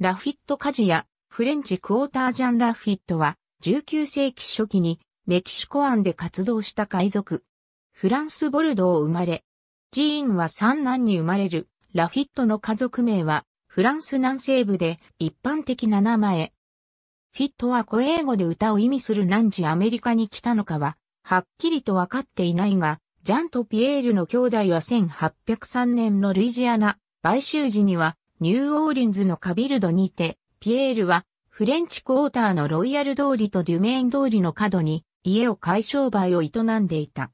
ラフィット鍛冶やフレンチクォータージャン・ラフィットは19世紀初期にメキシコ湾で活動した海賊。フランス・ボルドー生まれ。ジーンは三男に生まれる。ラフィットの家族名はフランス南西部で一般的な名前。フィットは古英語で歌を意味する何時アメリカに来たのかは、はっきりとわかっていないが、ジャンとピエールの兄弟は1803年のルイジアナ、買収時にはニューオーリンズのカビルドにて、ピエールは、フレンチクォーターのロイヤル通りとデュメイン通りの角に、家を買い商売を営んでいた。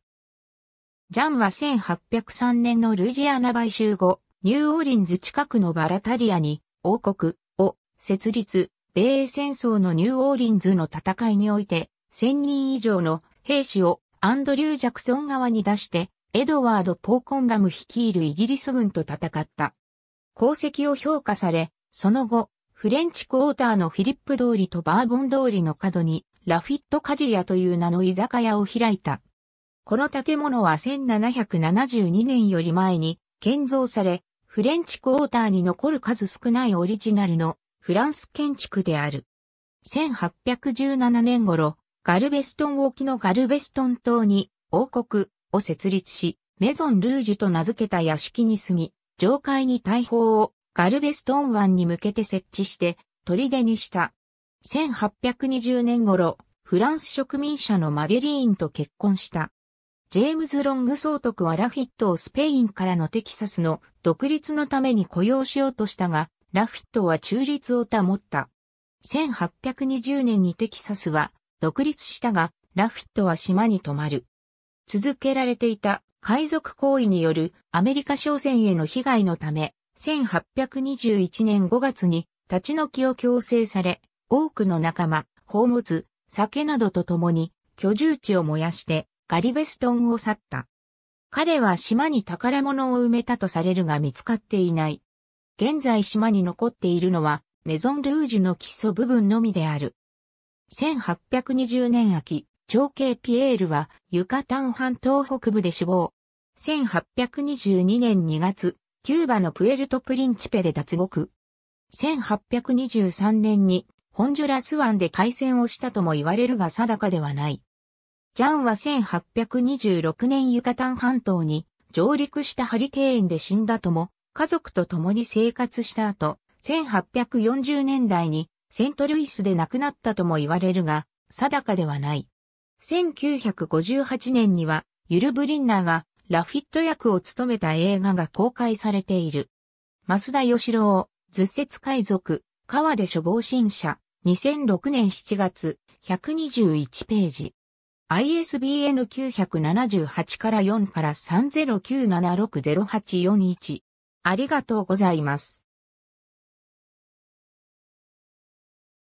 ジャンは1803年のルジアナ買収後、ニューオーリンズ近くのバラタリアに、王国を設立、米英戦争のニューオーリンズの戦いにおいて、1000人以上の兵士をアンドリュー・ジャクソン側に出して、エドワード・ポーコンガム率いるイギリス軍と戦った。功績を評価され、その後、フレンチクォーターのフィリップ通りとバーボン通りの角に、ラフィットカジヤという名の居酒屋を開いた。この建物は1772年より前に建造され、フレンチクォーターに残る数少ないオリジナルのフランス建築である。1817年頃、ガルベストン沖のガルベストン島に王国を設立し、メゾン・ルージュと名付けた屋敷に住み、上海に大砲をガルベストン湾に向けて設置して砦にした。1820年頃、フランス植民者のマデリーンと結婚した。ジェームズ・ロング総督はラフィットをスペインからのテキサスの独立のために雇用しようとしたが、ラフィットは中立を保った。1820年にテキサスは独立したが、ラフィットは島に泊まる。続けられていた海賊行為によるアメリカ商船への被害のため、1821年5月に立ち退きを強制され、多くの仲間、宝物、酒などと共に居住地を燃やしてガリベストンを去った。彼は島に宝物を埋めたとされるが見つかっていない。現在島に残っているのはメゾンルージュの基礎部分のみである。1820年秋、長兄ピエールはユカタン半島北部で死亡。1822年2月、キューバのプエルトプリンチペで脱獄。1823年にホンジュラス湾で海戦をしたとも言われるが定かではない。ジャンは1826年ユカタン半島に上陸したハリケーンで死んだとも、家族と共に生活した後、1840年代にセントルイスで亡くなったとも言われるが、定かではない。1958年には、ユル・ブリンナーがラフィット役を務めた映画が公開されている。増田義郎、図説海賊、川出処防新社、2006年7月、121ページ。ISBN 978から4から3097608411。ありがとうございます。